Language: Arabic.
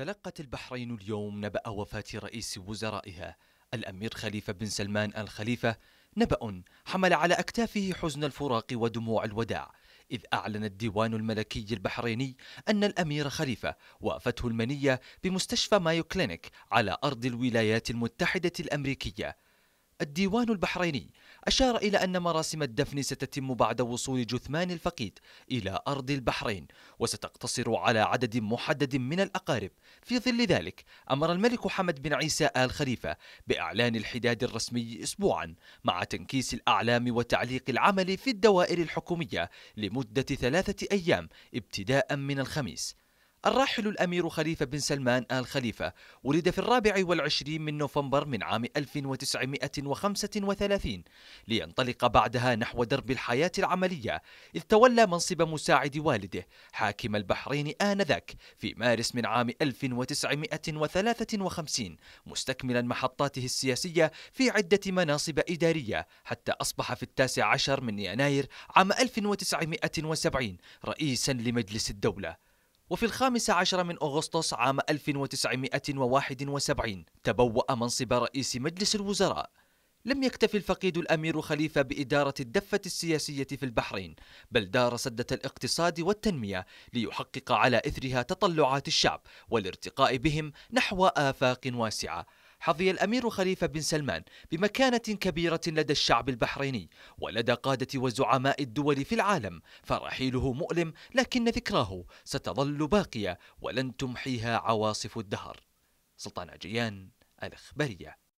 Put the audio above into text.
تلقت البحرين اليوم نبأ وفاة رئيس وزرائها الأمير خليفة بن سلمان الخليفة نبأ حمل على أكتافه حزن الفراق ودموع الوداع إذ أعلن الديوان الملكي البحريني أن الأمير خليفة وافته المنية بمستشفى مايو كلينيك على أرض الولايات المتحدة الأمريكية الديوان البحريني أشار إلى أن مراسم الدفن ستتم بعد وصول جثمان الفقيد إلى أرض البحرين وستقتصر على عدد محدد من الأقارب في ظل ذلك أمر الملك حمد بن عيسى آل خليفة بإعلان الحداد الرسمي أسبوعا مع تنكيس الأعلام وتعليق العمل في الدوائر الحكومية لمدة ثلاثة أيام ابتداء من الخميس الراحل الأمير خليفة بن سلمان آل خليفة ولد في الرابع والعشرين من نوفمبر من عام 1935 لينطلق بعدها نحو درب الحياة العملية إذ تولى منصب مساعد والده حاكم البحرين آنذاك في مارس من عام 1953 مستكملا محطاته السياسية في عدة مناصب إدارية حتى أصبح في التاسع عشر من يناير عام 1970 رئيسا لمجلس الدولة وفي الخامس عشر من أغسطس عام 1971 تبوأ منصب رئيس مجلس الوزراء لم يكتف الفقيد الأمير خليفة بإدارة الدفة السياسية في البحرين بل دار سدة الاقتصاد والتنمية ليحقق على إثرها تطلعات الشعب والارتقاء بهم نحو آفاق واسعة حظي الأمير خليفة بن سلمان بمكانة كبيرة لدى الشعب البحريني ولدى قادة وزعماء الدول في العالم فرحيله مؤلم لكن ذكراه ستظل باقية ولن تمحيها عواصف الدهر سلطان عجيان الإخبارية